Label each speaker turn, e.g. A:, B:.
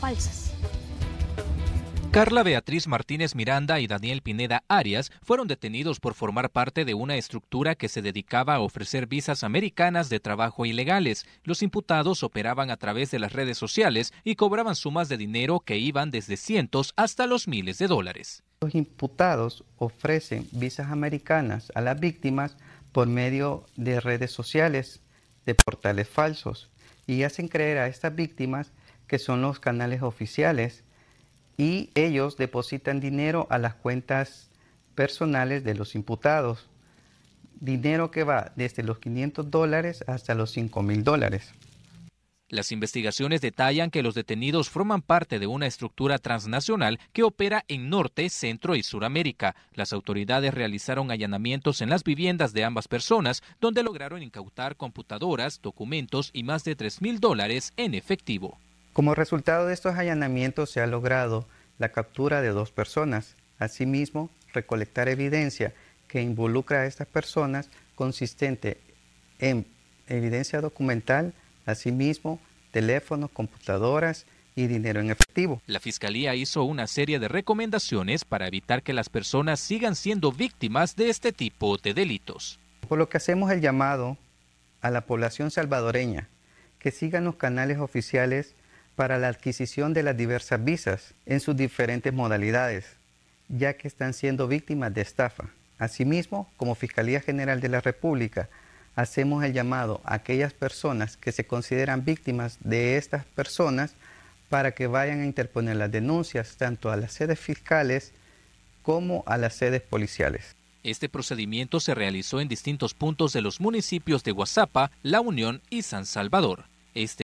A: falsas. Carla Beatriz Martínez Miranda y Daniel Pineda Arias fueron detenidos por formar parte de una estructura que se dedicaba a ofrecer visas americanas de trabajo ilegales. Los imputados operaban a través de las redes sociales y cobraban sumas de dinero que iban desde cientos hasta los miles de dólares.
B: Los imputados ofrecen visas americanas a las víctimas por medio de redes sociales, de portales falsos, y hacen creer a estas víctimas que son los canales oficiales, y ellos depositan dinero a las cuentas personales de los imputados, dinero que va desde los 500 dólares hasta los 5 mil dólares.
A: Las investigaciones detallan que los detenidos forman parte de una estructura transnacional que opera en Norte, Centro y Suramérica. Las autoridades realizaron allanamientos en las viviendas de ambas personas, donde lograron incautar computadoras, documentos y más de 3 mil dólares en efectivo.
B: Como resultado de estos allanamientos se ha logrado la captura de dos personas. Asimismo, recolectar evidencia que involucra a estas personas consistente en evidencia documental, asimismo, teléfonos, computadoras y dinero
A: en efectivo. La Fiscalía hizo una serie de recomendaciones para evitar que las personas sigan siendo víctimas de este tipo de delitos.
B: Por lo que hacemos el llamado a la población salvadoreña que sigan los canales oficiales para la adquisición de las diversas visas en sus diferentes modalidades, ya que están siendo víctimas de estafa. Asimismo, como Fiscalía General de la República, hacemos el llamado a aquellas personas que se consideran víctimas de estas personas para que vayan a interponer las denuncias tanto a las sedes fiscales como a las sedes policiales.
A: Este procedimiento se realizó en distintos puntos de los municipios de huazapa La Unión y San Salvador. Este